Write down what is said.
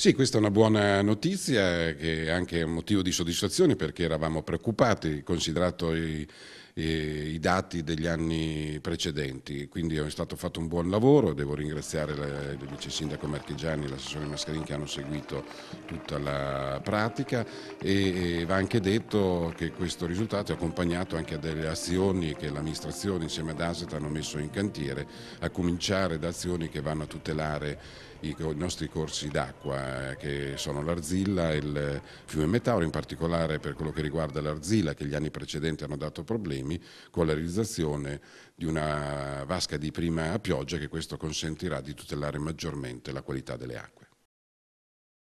Sì, questa è una buona notizia eh, che è anche un motivo di soddisfazione perché eravamo preoccupati, considerato i eh, i dati degli anni precedenti, quindi è stato fatto un buon lavoro, devo ringraziare il vice sindaco Marchigiani e l'assessore Mascherin che hanno seguito tutta la pratica e, e va anche detto che questo risultato è accompagnato anche a delle azioni che l'amministrazione insieme ad ASET hanno messo in cantiere, a cominciare da azioni che vanno a tutelare i, nostri corsi d'acqua eh, che sono l'Arzilla e il fiume Metauro, in particolare per quello che riguarda l'Arzilla che gli anni precedenti hanno dato problemi problemi con la realizzazione di una vasca di prima pioggia che questo consentirà di tutelare maggiormente la qualità delle acque.